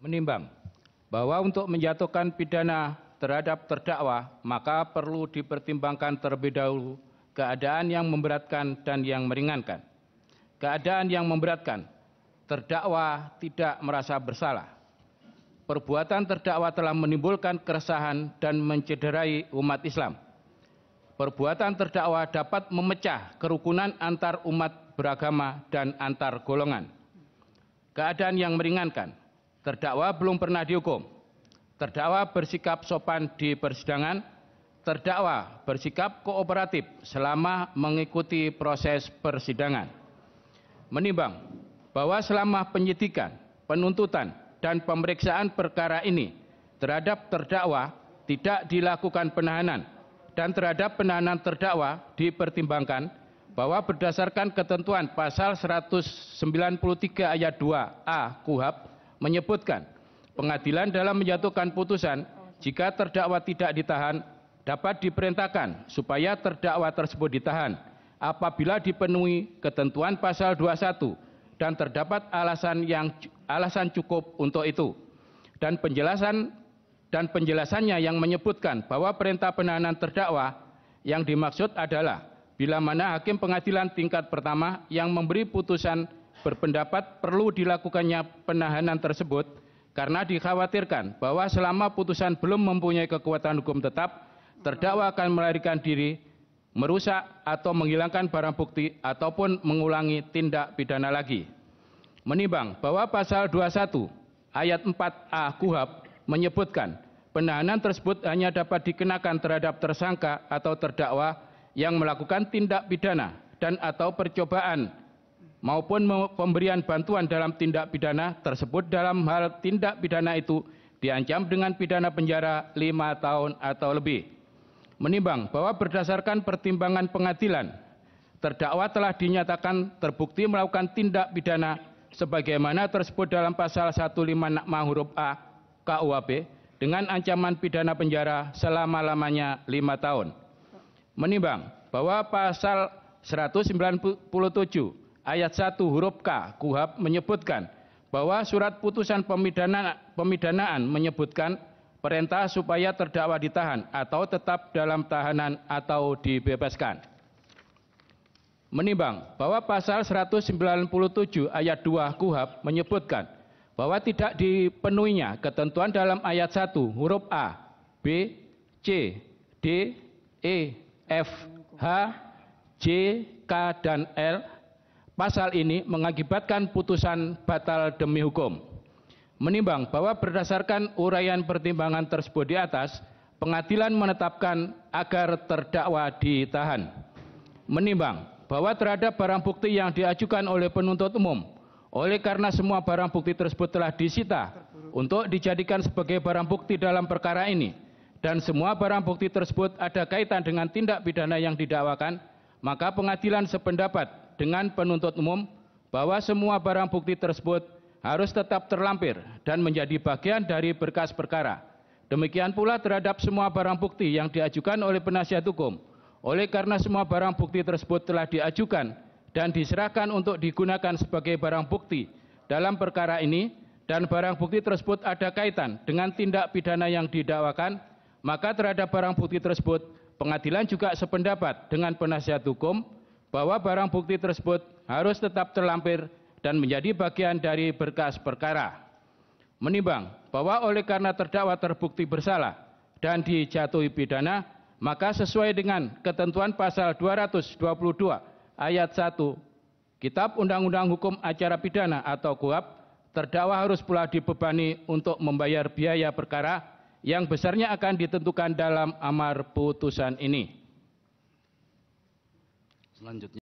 menimbang bahwa untuk menjatuhkan pidana terhadap terdakwa maka perlu dipertimbangkan terlebih dahulu keadaan yang memberatkan dan yang meringankan. Keadaan yang memberatkan, terdakwa tidak merasa bersalah. Perbuatan terdakwa telah menimbulkan keresahan dan mencederai umat Islam. Perbuatan terdakwa dapat memecah kerukunan antar umat beragama dan antar golongan. Keadaan yang meringankan, Terdakwa belum pernah dihukum. Terdakwa bersikap sopan di persidangan. Terdakwa bersikap kooperatif selama mengikuti proses persidangan. Menimbang bahwa selama penyidikan, penuntutan, dan pemeriksaan perkara ini terhadap terdakwa tidak dilakukan penahanan dan terhadap penahanan terdakwa dipertimbangkan bahwa berdasarkan ketentuan pasal 193 ayat 2A KUHAP menyebutkan pengadilan dalam menjatuhkan putusan jika terdakwa tidak ditahan dapat diperintahkan supaya terdakwa tersebut ditahan apabila dipenuhi ketentuan pasal 21 dan terdapat alasan yang alasan cukup untuk itu dan penjelasan dan penjelasannya yang menyebutkan bahwa perintah penahanan terdakwa yang dimaksud adalah bila mana hakim pengadilan tingkat pertama yang memberi putusan berpendapat perlu dilakukannya penahanan tersebut karena dikhawatirkan bahwa selama putusan belum mempunyai kekuatan hukum tetap, terdakwa akan melarikan diri, merusak atau menghilangkan barang bukti ataupun mengulangi tindak pidana lagi. Menimbang bahwa pasal 21 ayat 4A KUHAP menyebutkan penahanan tersebut hanya dapat dikenakan terhadap tersangka atau terdakwa yang melakukan tindak pidana dan atau percobaan maupun pemberian bantuan dalam tindak pidana tersebut dalam hal tindak pidana itu diancam dengan pidana penjara lima tahun atau lebih. Menimbang bahwa berdasarkan pertimbangan pengadilan, terdakwa telah dinyatakan terbukti melakukan tindak pidana sebagaimana tersebut dalam pasal 156 huruf A KUHP dengan ancaman pidana penjara selama-lamanya lima tahun. Menimbang bahwa pasal 197 ayat 1 huruf K Kuhab menyebutkan bahwa surat putusan pemidanaan, pemidanaan menyebutkan perintah supaya terdakwa ditahan atau tetap dalam tahanan atau dibebaskan. Menimbang bahwa pasal 197 ayat 2 Kuhab menyebutkan bahwa tidak dipenuhinya ketentuan dalam ayat 1 huruf A, B, C, D, E, F, H, J, K, dan L pasal ini mengakibatkan putusan batal demi hukum. Menimbang bahwa berdasarkan uraian pertimbangan tersebut di atas, pengadilan menetapkan agar terdakwa ditahan. Menimbang bahwa terhadap barang bukti yang diajukan oleh penuntut umum, oleh karena semua barang bukti tersebut telah disita untuk dijadikan sebagai barang bukti dalam perkara ini, dan semua barang bukti tersebut ada kaitan dengan tindak pidana yang didakwakan, maka pengadilan sependapat dengan penuntut umum bahwa semua barang bukti tersebut harus tetap terlampir dan menjadi bagian dari berkas perkara. Demikian pula terhadap semua barang bukti yang diajukan oleh penasihat hukum. Oleh karena semua barang bukti tersebut telah diajukan dan diserahkan untuk digunakan sebagai barang bukti dalam perkara ini dan barang bukti tersebut ada kaitan dengan tindak pidana yang didakwakan, maka terhadap barang bukti tersebut pengadilan juga sependapat dengan penasihat hukum bahwa barang bukti tersebut harus tetap terlampir dan menjadi bagian dari berkas perkara. Menimbang bahwa oleh karena terdakwa terbukti bersalah dan dijatuhi pidana, maka sesuai dengan ketentuan pasal 222 ayat 1 Kitab Undang-Undang Hukum Acara Pidana atau KUHAP, terdakwa harus pula dibebani untuk membayar biaya perkara yang besarnya akan ditentukan dalam amar putusan ini selanjutnya